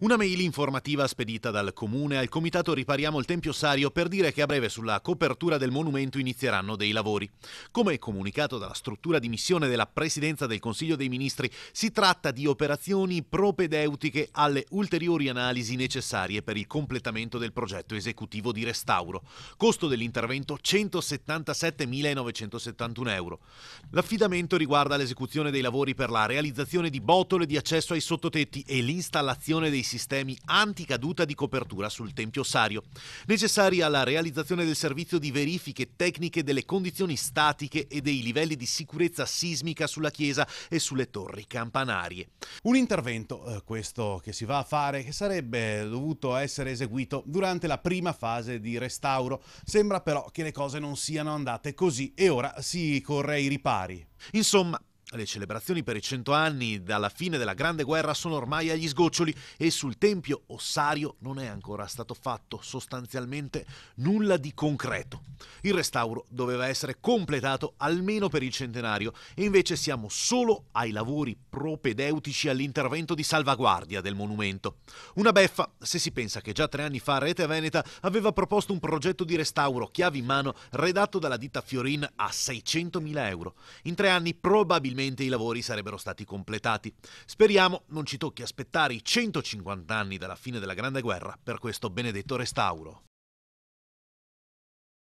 Una mail informativa spedita dal comune al comitato Ripariamo il Tempio Sario per dire che a breve sulla copertura del monumento inizieranno dei lavori. Come comunicato dalla struttura di missione della Presidenza del Consiglio dei Ministri, si tratta di operazioni propedeutiche alle ulteriori analisi necessarie per il completamento del progetto esecutivo di restauro. Costo dell'intervento 177.971 euro. L'affidamento riguarda l'esecuzione dei lavori per la realizzazione di botole di accesso ai sottotetti e l'installazione dei sistemi anticaduta di copertura sul tempio Sario, necessari alla realizzazione del servizio di verifiche tecniche delle condizioni statiche e dei livelli di sicurezza sismica sulla chiesa e sulle torri campanarie. Un intervento, eh, questo che si va a fare, che sarebbe dovuto essere eseguito durante la prima fase di restauro. Sembra però che le cose non siano andate così e ora si corre ai ripari. Insomma, le celebrazioni per i cento anni dalla fine della Grande Guerra sono ormai agli sgoccioli e sul Tempio ossario non è ancora stato fatto sostanzialmente nulla di concreto. Il restauro doveva essere completato almeno per il centenario e invece siamo solo ai lavori propedeutici all'intervento di salvaguardia del monumento. Una beffa se si pensa che già tre anni fa Rete Veneta aveva proposto un progetto di restauro chiavi in mano redatto dalla ditta Fiorin a 600.000 euro. In tre anni probabilmente i lavori sarebbero stati completati. Speriamo non ci tocchi aspettare i 150 anni dalla fine della Grande Guerra per questo benedetto restauro.